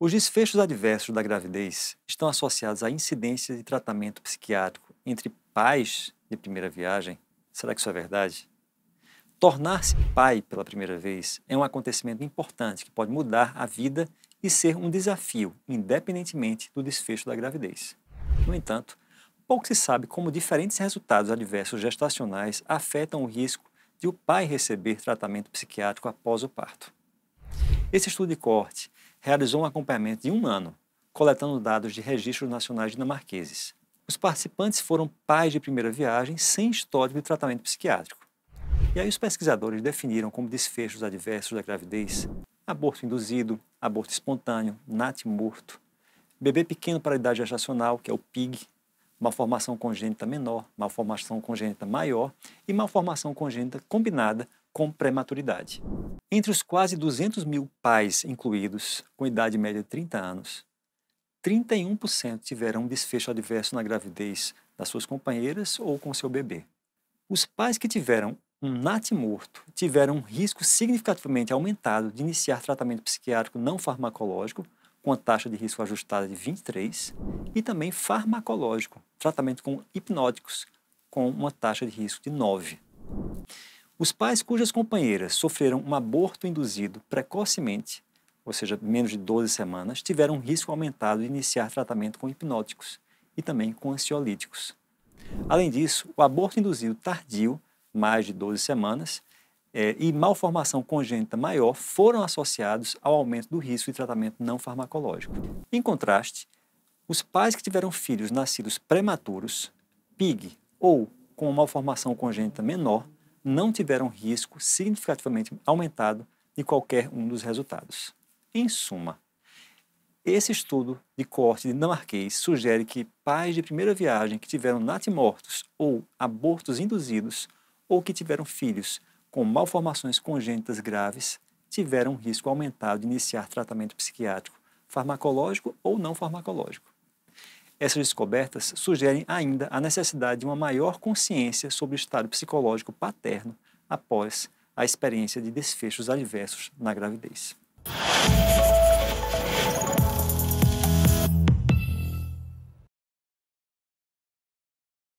Os desfechos adversos da gravidez estão associados à incidência de tratamento psiquiátrico entre pais de primeira viagem. Será que isso é verdade? Tornar-se pai pela primeira vez é um acontecimento importante que pode mudar a vida e ser um desafio, independentemente do desfecho da gravidez. No entanto, pouco se sabe como diferentes resultados adversos gestacionais afetam o risco de o pai receber tratamento psiquiátrico após o parto. Esse estudo de corte realizou um acompanhamento de um ano, coletando dados de registros nacionais dinamarqueses. Os participantes foram pais de primeira viagem sem histórico de tratamento psiquiátrico. E aí os pesquisadores definiram como desfechos adversos da gravidez aborto induzido, aborto espontâneo, NAT morto, bebê pequeno para a idade gestacional, que é o PIG, malformação congênita menor, malformação congênita maior e malformação congênita combinada com prematuridade. Entre os quase 200 mil pais incluídos com idade média de 30 anos, 31% tiveram um desfecho adverso na gravidez das suas companheiras ou com seu bebê. Os pais que tiveram um NAT morto tiveram um risco significativamente aumentado de iniciar tratamento psiquiátrico não farmacológico, com a taxa de risco ajustada de 23, e também farmacológico, tratamento com hipnóticos, com uma taxa de risco de 9. Os pais cujas companheiras sofreram um aborto induzido precocemente, ou seja, menos de 12 semanas, tiveram um risco aumentado de iniciar tratamento com hipnóticos e também com ansiolíticos. Além disso, o aborto induzido tardio, mais de 12 semanas, é, e malformação congênita maior foram associados ao aumento do risco de tratamento não farmacológico. Em contraste, os pais que tiveram filhos nascidos prematuros, PIG, ou com malformação congênita menor, não tiveram risco significativamente aumentado de qualquer um dos resultados. Em suma, esse estudo de corte dinamarquês sugere que pais de primeira viagem que tiveram natimortos ou abortos induzidos ou que tiveram filhos com malformações congênitas graves tiveram risco aumentado de iniciar tratamento psiquiátrico, farmacológico ou não farmacológico. Essas descobertas sugerem ainda a necessidade de uma maior consciência sobre o estado psicológico paterno após a experiência de desfechos adversos na gravidez.